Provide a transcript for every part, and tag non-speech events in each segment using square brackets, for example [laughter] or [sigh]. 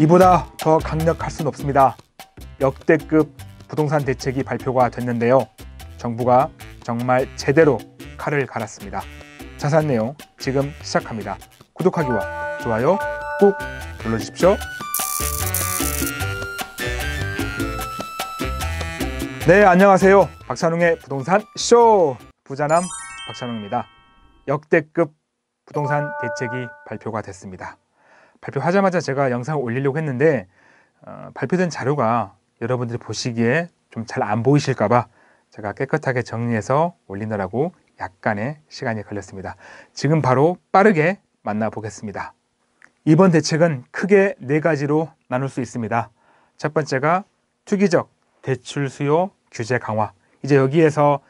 이보다 더 강력할 순 없습니다. 역대급 부동산 대책이 발표가 됐는데요. 정부가 정말 제대로 칼을 갈았습니다. 자산 내용 지금 시작합니다. 구독하기와 좋아요 꾹 눌러주십시오. 네, 안녕하세요. 박찬웅의 부동산 쇼! 부자남 박찬웅입니다. 역대급 부동산 대책이 발표가 됐습니다. 발표하자마자 제가 영상을 올리려고 했는데 어, 발표된 자료가 여러분들이 보시기에 좀 잘 안 보이실까봐 제가 깨끗하게 정리해서 올리느라고 약간의 시간이 걸렸습니다. 지금 바로 빠르게 만나보겠습니다. 이번 대책은 크게 네 가지로 나눌 수 있습니다. 첫 번째가 투기적 대출 수요 규제 강화. 이제 여기에서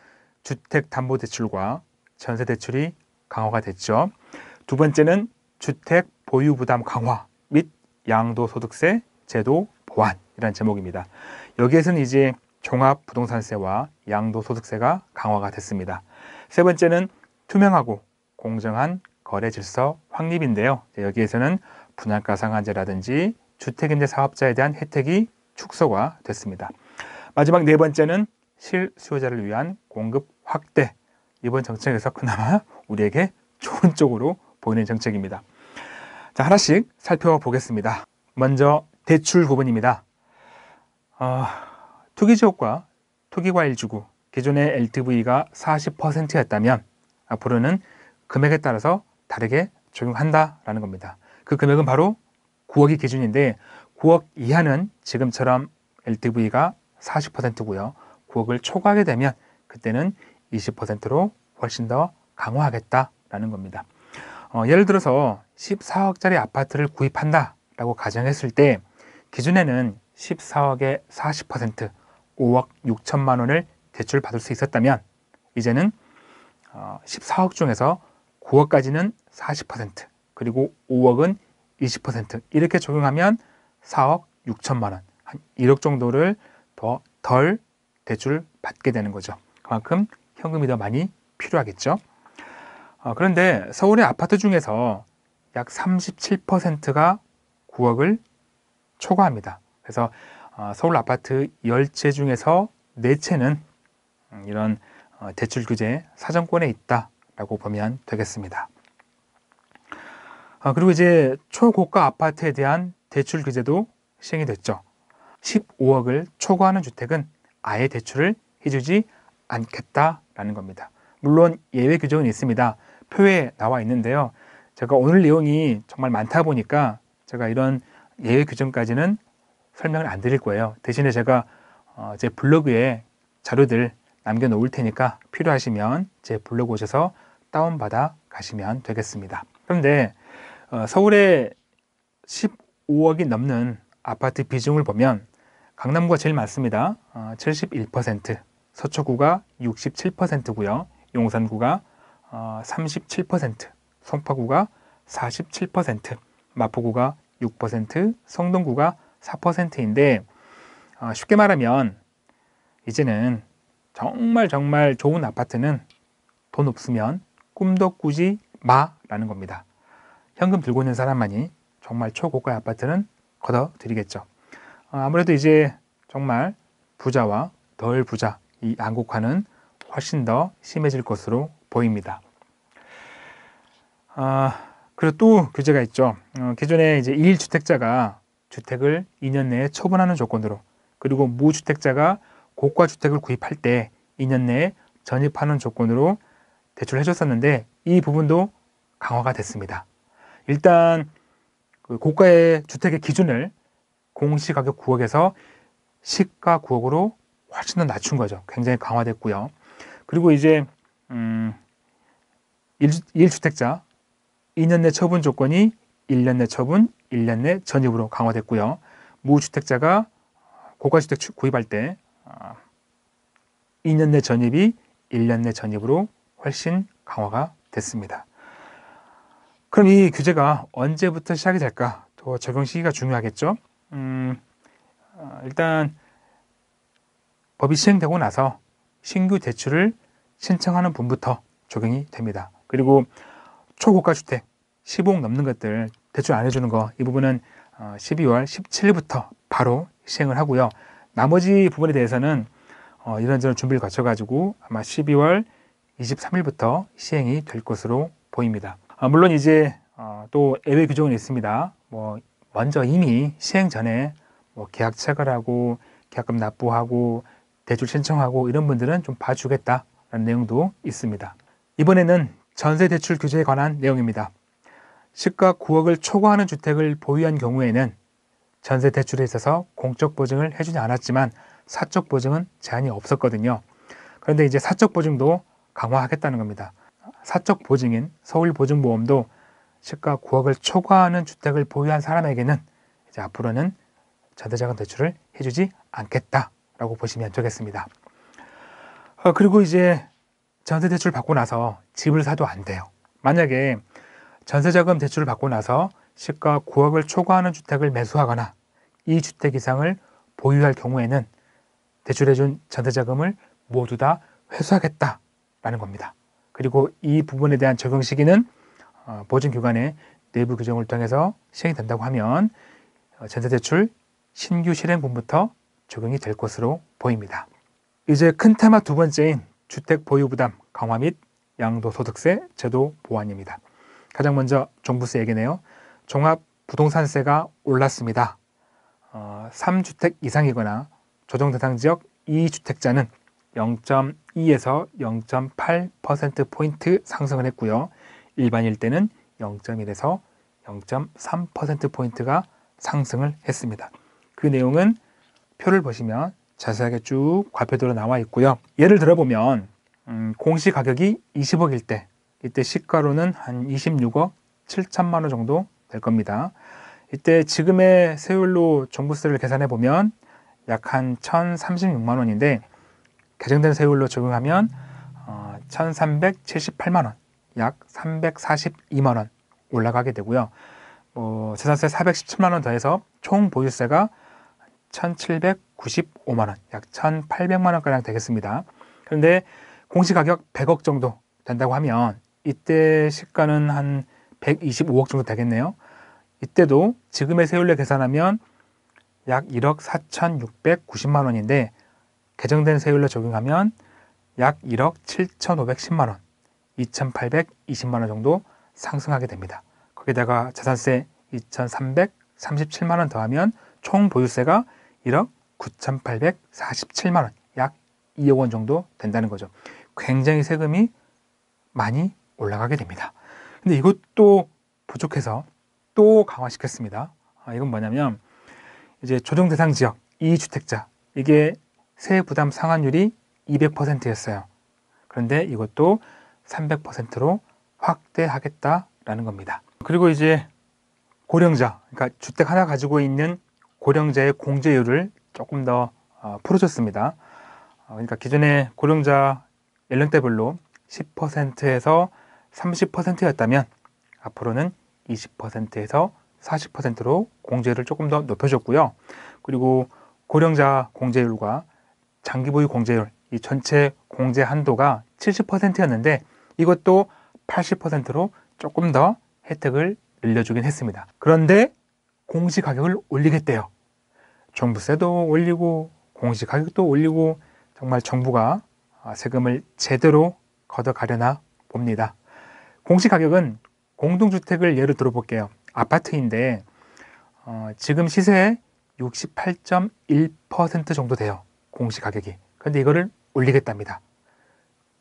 주택담보대출과 전세대출이 강화가 됐죠. 두 번째는 주택 보유 부담 강화 및 양도소득세 제도 보완이라는 제목입니다. 여기에서는 이제 종합 부동산세와 양도소득세가 강화가 됐습니다. 세 번째는 투명하고 공정한 거래 질서 확립인데요. 여기에서는 분양가 상한제라든지 주택임대 사업자에 대한 혜택이 축소가 됐습니다. 마지막 네 번째는 실수요자를 위한 공급 확대. 이번 정책에서 그나마 우리에게 좋은 쪽으로 보이는 정책입니다. 자, 하나씩 살펴보겠습니다. 먼저 대출 부분입니다. 어, 투기지역과 투기과일주구, 기존의 LTV가 40%였다면 앞으로는 금액에 따라서 다르게 적용한다라는 겁니다. 그 금액은 바로 9억이 기준인데 9억 이하는 지금처럼 LTV가 40%고요. 9억을 초과하게 되면 그때는 20%로 훨씬 더 강화하겠다라는 겁니다. 어, 예를 들어서 14억짜리 아파트를 구입한다 라고 가정했을 때 기준에는 14억의 40% 5억 6천만 원을 대출받을 수 있었다면 이제는 어, 14억 중에서 9억까지는 40% 그리고 5억은 20% 이렇게 적용하면 4억 6천만 원, 한 1억 정도를 더 덜 대출 받게 되는 거죠. 그만큼 현금이 더 많이 필요하겠죠. 어, 그런데 서울의 아파트 중에서 약 37%가 9억을 초과합니다. 그래서 어, 서울 아파트 10채 중에서 4채는 음, 이런 어, 대출 규제 사정권에 있다라고 보면 되겠습니다. 어, 그리고 이제 초고가 아파트에 대한 대출 규제도 시행이 됐죠. 15억을 초과하는 주택은 아예 대출을 해주지 않겠다라는 겁니다. 물론 예외 규정은 있습니다. 표에 나와 있는데요. 제가 오늘 내용이 정말 많다 보니까 제가 이런 예외 규정까지는 설명을 안 드릴 거예요. 대신에 제가 어, 제 블로그에 자료들 남겨놓을 테니까 필요하시면 제 블로그 오셔서 다운받아 가시면 되겠습니다. 그런데 어, 서울에 15억이 넘는 아파트 비중을 보면 강남구가 제일 많습니다. 71%, 어, 서초구가 67%고요. 용산구가 어, 37%, 성파구가 47%, 마포구가 6%, 성동구가 4%인데 어, 쉽게 말하면 이제는 정말 정말 좋은 아파트는 돈 없으면 꿈도 꾸지 마라는 겁니다. 현금 들고 있는 사람만이 정말 초고가의 아파트는 걷어드리겠죠 어, 아무래도 이제 정말 부자와 덜 부자 이 안국화는 훨씬 더 심해질 것으로 보입니다. 아, 그리고 또 규제가 있죠. 어, 기존에 이제 1 주택자가 주택을 2년 내에 처분하는 조건으로 그리고 무주택자가 고가 주택을 구입할 때 2년 내에 전입하는 조건으로 대출을 해줬었는데 이 부분도 강화가 됐습니다. 일단 그 고가의 주택의 기준을 공시가격 9억에서 시가 9억으로 훨씬 더 낮춘 거죠. 굉장히 강화됐고요. 그리고 이제 음, 1주, 택자 2년 내 처분 조건이 1년 내 처분, 1년 내 전입으로 강화됐고요. 무주택자가 고가주택 구입할 때 2년 아, 내 전입이 1년 내 전입으로 훨씬 강화가 됐습니다. 그럼 이 규제가 언제부터 시작이 될까? 또 적용 시기가 중요하겠죠. 음, 아, 일단 법이 시행되고 나서 신규 대출을 신청하는 분부터 적용이 됩니다. 그리고 초고가 주택 15억 넘는 것들 대출 안 해주는 거 이 부분은 12월 어, 17일부터 바로 시행을 하고요. 나머지 부분에 대해서는 어, 이런저런 준비를 거쳐가지고 아마 12월 23일부터 시행이 될 것으로 보입니다. 아, 물론 이제 어, 또 예외 규정은 있습니다. 뭐 먼저 이미 시행 전에 뭐 계약 체결하고 계약금 납부하고 대출 신청하고 이런 분들은 좀 봐주겠다 내용도 있습니다. 이번에는 전세 대출 규제에 관한 내용입니다. 시가 9억을 초과하는 주택을 보유한 경우에는 전세 대출에 있어서 공적 보증을 해주지 않았지만 사적 보증은 제한이 없었거든요. 그런데 이제 사적 보증도 강화하겠다는 겁니다. 사적 보증인 서울보증보험도 시가 9억을 초과하는 주택을 보유한 사람에게는 이제 앞으로는 전세자금 대출을 해주지 않겠다라고 보시면 되겠습니다. 어, 그리고 이제 전세 대출 받고 나서 집을 사도 안 돼요. 만약에 전세자금 대출을 받고 나서 시가 9억을 초과하는 주택을 매수하거나 이 주택 이상을 보유할 경우에는 대출해준 전세자금을 모두 다 회수하겠다라는 겁니다. 그리고 이 부분에 대한 적용 시기는 어, 보증기관의 내부 규정을 통해서 시행이 된다고 하면 어, 전세대출 신규 실행분부터 적용이 될 것으로 보입니다. 이제 큰 테마 두 번째인 주택 보유 부담 강화 및 양도소득세 제도 보완입니다. 가장 먼저 종부세 얘기네요. 종합 부동산세가 올랐습니다. 어, 3주택 이상이거나 조정 대상 지역 2주택자는 0.2에서 0.8%포인트 상승을 했고요. 일반일 때는 0.1에서 0.3%포인트가 상승을 했습니다. 그 내용은 표를 보시면 자세하게 쭉 과표대로 나와 있고요. 예를 들어보면 음, 공시 가격이 20억일 때 이때 시가로는 한 26억 7천만 원 정도 될 겁니다. 이때 지금의 세율로 종부세를 계산해 보면 약 한 1,036만 원인데 개정된 세율로 적용하면 어, 1,378만 원, 약 342만 원 올라가게 되고요. 뭐 재산세 417만 원 더해서 총 보유세가 1,795만 원, 약 1,800만 원가량 되겠습니다. 그런데 공시 가격 100억 정도 된다고 하면 이때 시가는 한 125억 정도 되겠네요. 이때도 지금의 세율로 계산하면 약 1억 4,690만 원인데 개정된 세율로 적용하면 약 1억 7,510만 원, 2,820만 원 정도 상승하게 됩니다. 거기다가 자산세 2,337만 원 더하면 총 보유세가 1억 9,847만 원, 약 2억 원 정도 된다는 거죠. 굉장히 세금이 많이 올라가게 됩니다. 근데 이것도 부족해서 또 강화시켰습니다. 아, 이건 뭐냐면 이제 조정 대상 지역 이주택자 이게 세 부담 상한율이 200%였어요. 그런데 이것도 300%로 확대하겠다라는 겁니다. 그리고 이제 고령자, 그러니까 주택 하나 가지고 있는 고령자의 공제율을 조금 더 어, 풀어줬습니다. 어, 그러니까 기존의 고령자 연령대별로 10%에서 30%였다면 앞으로는 20%에서 40%로 공제율을 조금 더 높여줬고요. 그리고 고령자 공제율과 장기보유 공제율, 이 전체 공제 한도가 70%였는데 이것도 80%로 조금 더 혜택을 늘려주긴 했습니다. 그런데 공시 가격을 올리겠대요. 종부세도 올리고 공시 가격도 올리고 정말 정부가 아, 세금을 제대로 걷어가려나 봅니다. 공시 가격은 공동주택을 예로 들어볼게요. 아파트인데 어, 지금 시세68.1% 정도 돼요. 공시 가격이. 그런데 이거를 올리겠답니다.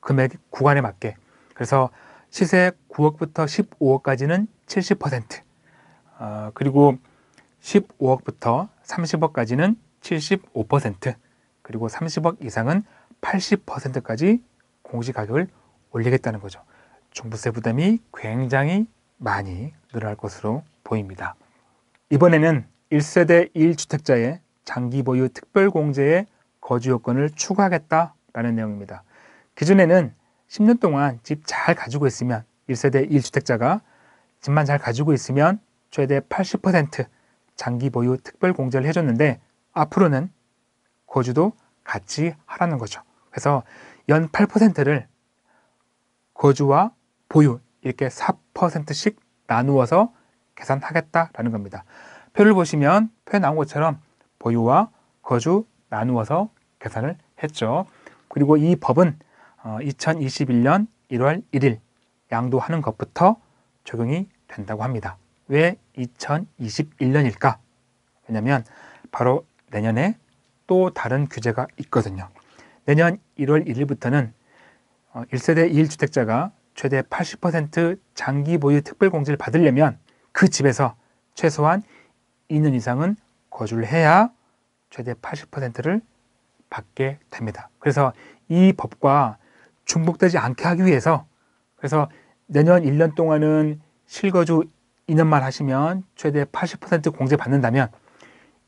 금액 구간에 맞게. 그래서 시세 9억부터 15억까지는 70%. 어, 그리고 15억부터 30억까지는 75% 그리고 30억 이상은 80%까지 공시 가격을 올리겠다는 거죠. 종부세 부담이 굉장히 많이 늘어날 것으로 보입니다. 이번에는 1세대 1주택자의 장기 보유 특별공제에 거주 요건을 추가하겠다라는 내용입니다. 기존에는 10년 동안 집 잘 가지고 있으면 1세대 1주택자가 집만 잘 가지고 있으면 최대 80% 장기 보유 특별 공제를 해줬는데 앞으로는 거주도 같이 하라는 거죠. 그래서 연 8%를 거주와 보유 이렇게 4%씩 나누어서 계산하겠다라는 겁니다. 표를 보시면 표에 나온 것처럼 보유와 거주 나누어서 계산을 했죠. 그리고 이 법은 2021년 1월 1일 양도하는 것부터 적용이 된다고 합니다. 왜 2021년일까? 왜냐면 바로 내년에 또 다른 규제가 있거든요. 내년 1월 1일부터는 1세대 어, 1주택자가 최대 80% 장기 보유 특별공제를 받으려면 그 집에서 최소한 2년 이상은 거주를 해야 최대 80%를 받게 됩니다. 그래서 이 법과 중복되지 않게 하기 위해서 그래서 내년 1년 동안은 실거주 2년만 하시면 최대 80% 공제 받는다면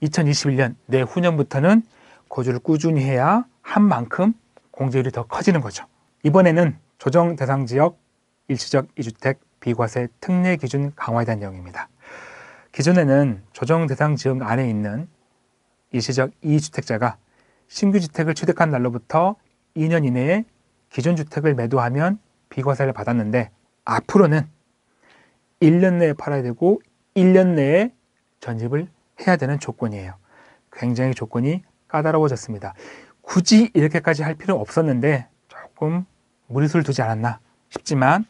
2021년 내후년부터는 거주를 꾸준히 해야 한 만큼 공제율이 더 커지는 거죠. 이번에는 조정 대상 지역 일시적 이주택 비과세 특례 기준 강화에 대한 내용입니다. 기존에는 조정 대상 지역 안에 있는 일시적 이주택자가 신규 주택을 취득한 날로부터 2년 이내에 기존 주택을 매도하면 비과세를 받았는데 앞으로는 1년 내에 팔아야 되고 1년 내에 전입을 해야 되는 조건이에요. 굉장히 조건이 까다로워졌습니다. 굳이 이렇게까지 할필요 없었는데 조금 무리수를 두지 않았나 싶지만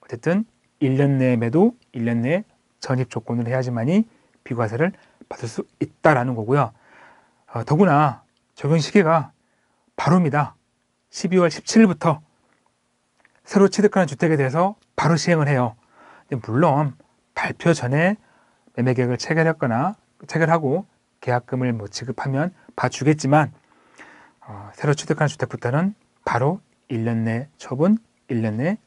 어쨌든 1년 내에 매도, 1년 내에 전입 조건을 해야지만이 비과세를 받을 수 있다라는 거고요. 어, 더구나 적용 시기가 바로입니다. 12월 17일부터 새로 취득하는 주택에 대해서 바로 시행을 해요. 예, 물론 발표 전에 매매 계약을 체결했거나 체결하고 계약금을 뭐 지급하면 봐주겠지만 어, 새로 취득한 주택부터는 바로 1년 내 처분, 1년 내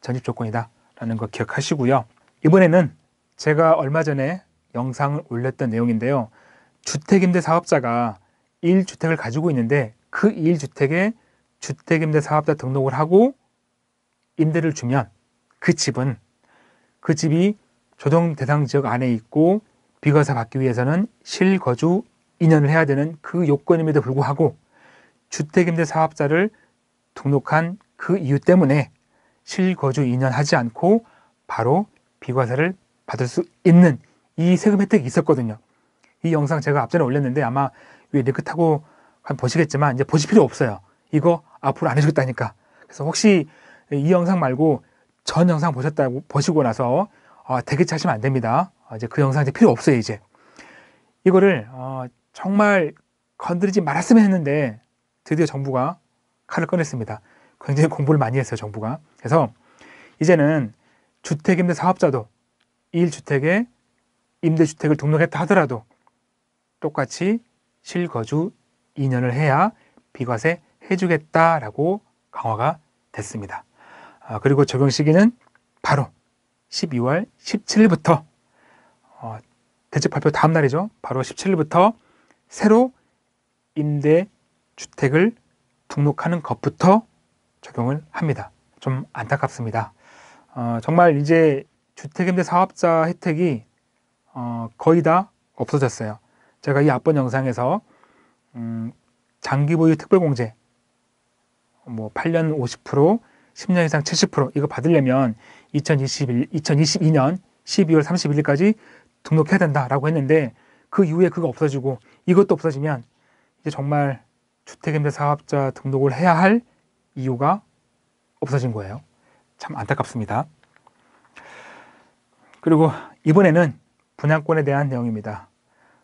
전입 조건이다 라는 거 기억하시고요. 이번에는 제가 얼마 전에 영상을 올렸던 내용인데요. 주택임대 사업자가 1주택을 가지고 있는데 그 1주택에 주택임대 사업자 등록을 하고 임대를 주면 그 집은 그 집이 조정 대상 지역 안에 있고 비과세 받기 위해서는 실거주 2년을 해야 되는 그 요건임에도 불구하고 주택임대 사업자를 등록한 그 이유 때문에 실거주 2년 하지 않고 바로 비과세를 받을 수 있는 이 세금 혜택이 있었거든요. 이 영상 제가 앞전에 올렸는데 아마 위에 링크 타고 보시겠지만 이제 보실 필요 없어요. 이거 앞으로 안 해주겠다니까. 그래서 혹시 이 영상 말고 전 영상 보셨다고 보시고 나서 어, 대기차 하시면 안 됩니다. 어, 이제 그 영상 이제 필요 없어요 이제 이거를 어, 정말 건드리지 말았으면 했는데 드디어 정부가 칼을 꺼냈습니다. 굉장히 공부를 많이 했어요 정부가. 그래서 이제는 주택임대 사업자도 일주택에 임대주택을 등록했다 하더라도 똑같이 실거주 2년을 해야 비과세 해주겠다라고 강화가 됐습니다. 아, 그리고 적용 시기는 바로 12월 17일부터 어, 대책 발표 다음 날이죠. 바로 17일부터 새로 임대 주택을 등록하는 것부터 적용을 합니다. 좀 안타깝습니다. 어, 정말 이제 주택임대 사업자 혜택이 어, 거의 다 없어졌어요. 제가 이 앞번 영상에서 음, 장기 보유 특별공제 뭐 8년 50% 10년 이상 70% 이거 받으려면 2021, 2022년 12월 31일까지 등록해야 된다라고 했는데 그 이후에 그거 없어지고 이것도 없어지면 이제 정말 주택임대 사업자 등록을 해야 할 이유가 없어진 거예요. 참 안타깝습니다. 그리고 이번에는 분양권에 대한 내용입니다.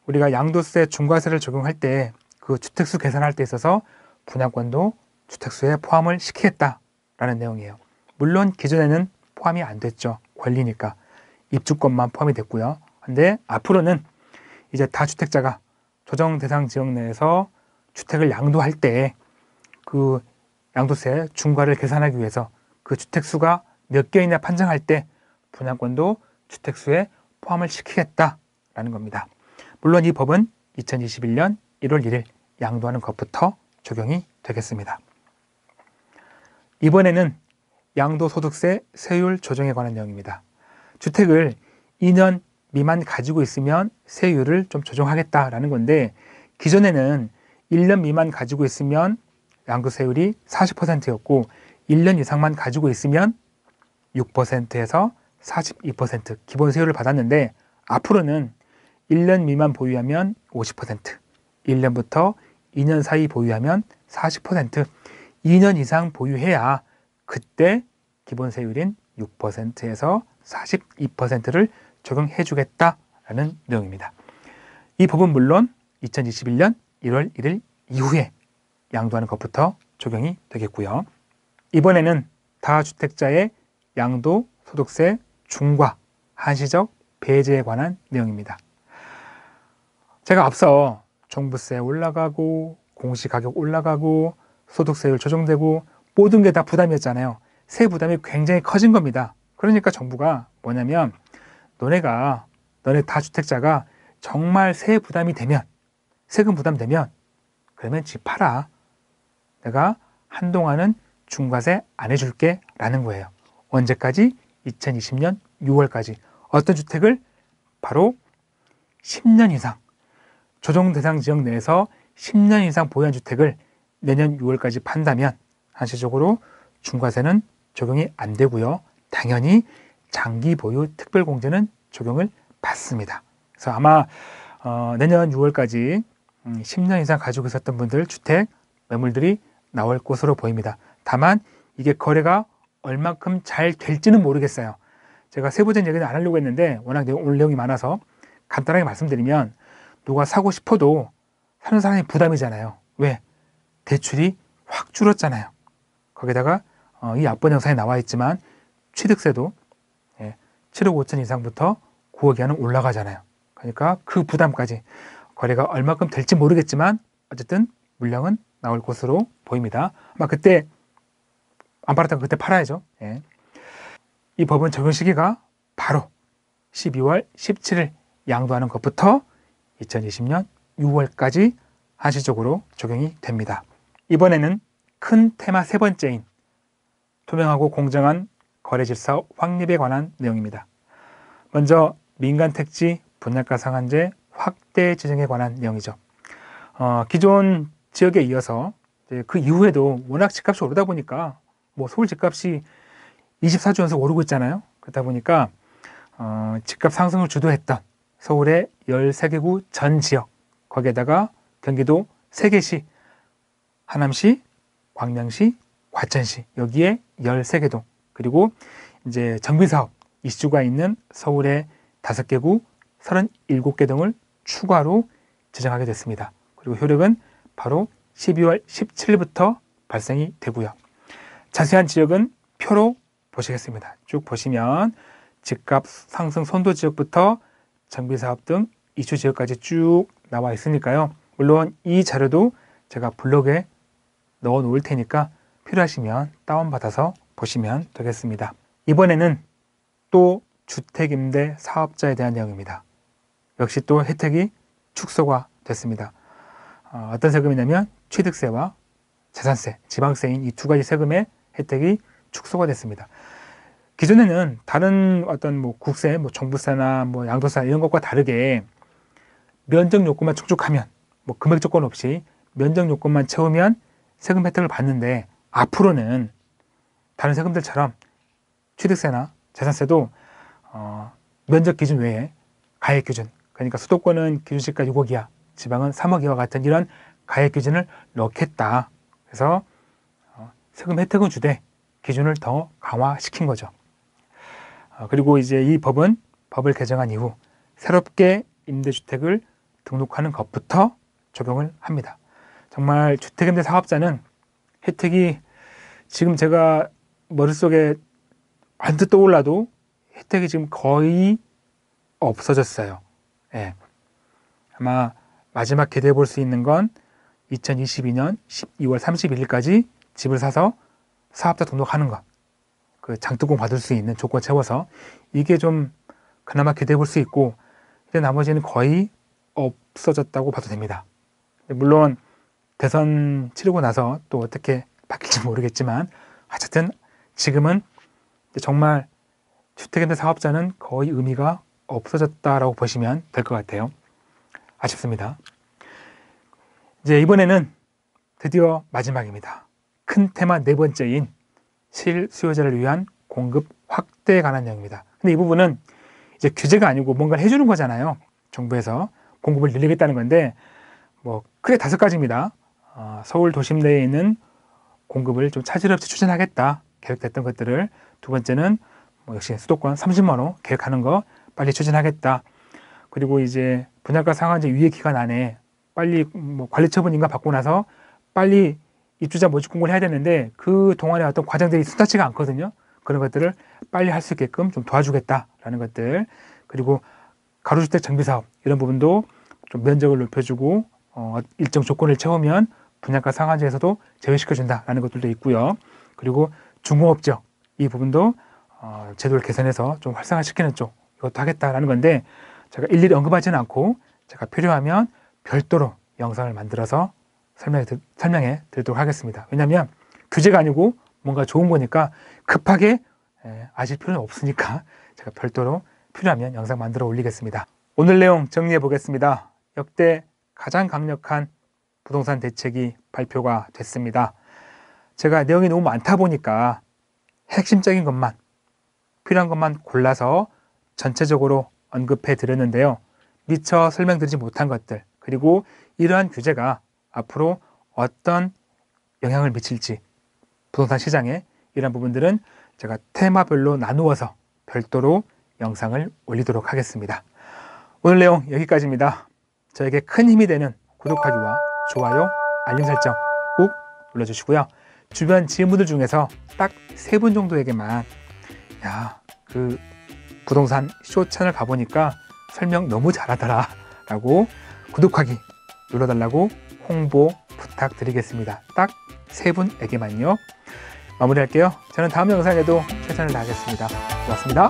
우리가 양도세 중과세를 적용할 때 그 주택수 계산할 때 있어서 분양권도 주택수에 포함을 시키겠다 라는 내용이에요. 물론 기존에는 포함이 안 됐죠. 권리니까. 입주권만 포함이 됐고요. 근데 앞으로는 이제 다주택자가 조정 대상 지역 내에서 주택을 양도할 때 그 양도세 중과를 계산하기 위해서 그 주택수가 몇 개이냐 판정할 때 분양권도 주택수에 포함을 시키겠다라는 겁니다. 물론 이 법은 2021년 1월 1일 양도하는 것부터 적용이 되겠습니다. 이번에는 양도소득세 세율 조정에 관한 내용입니다. 주택을 2년 미만 가지고 있으면 세율을 좀 조정하겠다라는 건데 기존에는 1년 미만 가지고 있으면 양도세율이 40%였고 1년 이상만 가지고 있으면 6%에서 42% 기본 세율을 받았는데 앞으로는 1년 미만 보유하면 50%, 1년부터 2년 사이 보유하면 2년 이상 보유해야 그때 기본 세율인 6%에서 42%를 적용해 주겠다라는 내용입니다. 이 법은 물론 2021년 1월 1일 이후에 양도하는 것부터 적용이 되겠고요. 이번에는 다주택자의 양도 소득세 중과 한시적 배제에 관한 내용입니다. 제가 앞서 종부세 올라가고 공시가격 올라가고 소득세율 조정되고 모든 게 다 부담이었잖아요. 세 부담이 굉장히 커진 겁니다. 그러니까 정부가 뭐냐면 너네가 너네 다주택자가 정말 세 부담이 되면 세금 부담되면 그러면 집 팔아. 내가 한동안은 중과세 안 해줄게 라는 거예요. 언제까지? 2020년 6월까지. 어떤 주택을? 바로 10년 이상. 조정 대상 지역 내에서 10년 이상 보유한 주택을 내년 6월까지 판다면 한시적으로 중과세는 적용이 안 되고요. 당연히 장기 보유 특별공제는 적용을 받습니다. 그래서 아마 어, 내년 6월까지 10년 음, 이상 가지고 있었던 분들 주택 매물들이 나올 것으로 보입니다. 다만 이게 거래가 얼만큼 잘 될지는 모르겠어요. 제가 세부적인 얘기는 안 하려고 했는데 워낙 오늘 내용이 많아서 간단하게 말씀드리면 누가 사고 싶어도 사는 사람이 부담이잖아요. 왜? 대출이 확 줄었잖아요. 거기다가 어, 이 앞번 영상에 나와 있지만 취득세도 예, 7억 5천 이상부터 9억 이하는 올라가잖아요. 그러니까 그 부담까지 거래가 얼마큼 될지 모르겠지만 어쨌든 물량은 나올 것으로 보입니다. 아마 그때 안 팔았다면 그때 팔아야죠. 예. 이 법은 적용 시기가 바로 12월 17일 양도하는 것부터 2020년 6월까지 한시적으로 적용이 됩니다. 이번에는 큰 테마 세 번째인 투명하고 공정한 거래질서 확립에 관한 내용입니다. 먼저 민간 택지 분양가 상한제 확대 지정에 관한 내용이죠. 어, 기존 지역에 이어서 그 이후에도 워낙 집값이 오르다 보니까 뭐 서울 집값이 24주 연속 오르고 있잖아요. 그러다 보니까 어, 집값 상승을 주도했던 서울의 13개구 전 지역 거기에다가 경기도 3개시 하남시, 광양시 과천시 여기에 13개 동 그리고 이제 정비사업 이슈가 있는 서울의 5개 구 37개 동을 추가로 지정하게 됐습니다. 그리고 효력은 바로 12월 17일부터 발생이 되고요. 자세한 지역은 표로 보시겠습니다. 쭉 보시면 집값 상승 선도 지역부터 정비사업 등 이슈 지역까지 쭉 나와 있으니까요. 물론 이 자료도 제가 블로그에 넣어 놓을 테니까 필요하시면 다운받아서 보시면 되겠습니다. 이번에는 또 주택임대 사업자에 대한 내용입니다. 역시 또 혜택이 축소가 됐습니다. 어, 떤 세금이냐면 취득세와 재산세, 지방세인 이 두 가지 세금의 혜택이 축소가 됐습니다. 기존에는 다른 어떤 뭐 국세, 뭐 정부세나 뭐 양도세 이런 것과 다르게 면적 요건만 충족하면 뭐 금액 조건 없이 면적 요건만 채우면 세금 혜택을 받는데 앞으로는 다른 세금들처럼 취득세나 재산세도 어, 면적 기준 외에 가액 기준 그러니까 수도권은 기준시가 6억 이야 지방은 3억 이와 같은 이런 가액 기준을 넣겠다 그래서 어, 세금 혜택은 주되 기준을 더 강화시킨 거죠 어, 그리고 이제 이 법은 법을 개정한 이후 새롭게 임대주택을 등록하는 것부터 적용을 합니다 정말 주택임대 사업자는 혜택이 지금 제가 머릿속에 안뜻 떠올라도 혜택이 지금 거의 없어졌어요. 예. 아마 마지막 기대해 볼 수 있는 건 2022년 12월 31일까지 집을 사서 사업자 등록하는 것. 그 장특공 받을 수 있는 조건 채워서 이게 좀 그나마 기대해 볼 수 있고 이제 나머지는 거의 없어졌다고 봐도 됩니다. 물론 대선 치르고 나서 또 어떻게 바뀔지 모르겠지만 어쨌든 지금은 정말 주택임대 사업자는 거의 의미가 없어졌다라고 보시면 될 것 같아요. 아쉽습니다. 이제 이번에는 드디어 마지막입니다. 큰 테마 네 번째인 실수요자를 위한 공급 확대에 관한 내용입니다. 근데 이 부분은 이제 규제가 아니고 뭔가를 해주는 거잖아요. 정부에서 공급을 늘리겠다는 건데 뭐 크게 다섯 가지입니다. 어, 서울 도심 내에 있는 공급을 좀 차질없이 추진하겠다 계획됐던 것들을 두 번째는 뭐 역시 수도권 30만 호 계획하는 거 빨리 추진하겠다 그리고 이제 분양가 상한제 유예 기간 안에 빨리 뭐 관리 처분 인가 받고 나서 빨리 입주자 모집 공고를 해야 되는데 그동안에 어떤 과정들이 순탄치가 않거든요 그런 것들을 빨리 할 수 있게끔 좀 도와주겠다라는 것들 그리고 가로주택 정비 사업 이런 부분도 좀 면적을 높여주고 어, 일정 조건을 채우면 분양가 상한제에서도 제외시켜준다라는 것들도 있고요. 그리고 중공업적이 부분도 어, 제도를 개선해서 좀 활성화시키는 쪽 이것도 하겠다라는 건데 제가 일일이 언급하지는 않고 제가 필요하면 별도로 영상을 만들어서 설명해, 설명해 드리도록 하겠습니다. 왜냐하면 규제가 아니고 뭔가 좋은 거니까 급하게 에, 예, 아실 필요는 없으니까 [laughs] 제가 별도로 필요하면 영상 만들어 올리겠습니다. 오늘 내용 정리해 보겠습니다. 역대 가장 강력한 부동산 대책이 발표가 됐습니다. 제가 내용이 너무 많다 보니까 핵심적인 것만 필요한 것만 골라서 전체적으로 언급해 드렸는데요. 미처 설명드리지 못한 것들 그리고 이러한 규제가 앞으로 어떤 영향을 미칠지 부동산 시장에 이러한 부분들은 제가 테마별로 나누어서 별도로 영상을 올리도록 하겠습니다. 오늘 내용 여기까지입니다. 저에게 큰 힘이 되는 구독하기와 좋아요, 알림 설정 꼭 눌러주시고요. 주변 지인분들 중에서 딱 세 분 정도에게만 야, 그 부동산 쇼 채널 가보니까 설명 너무 잘하더라 라고 구독하기 눌러달라고 홍보 부탁드리겠습니다. 딱 세 분에게만요. 마무리할게요. 저는 다음 영상에도 최선을 다하겠습니다. 고맙습니다.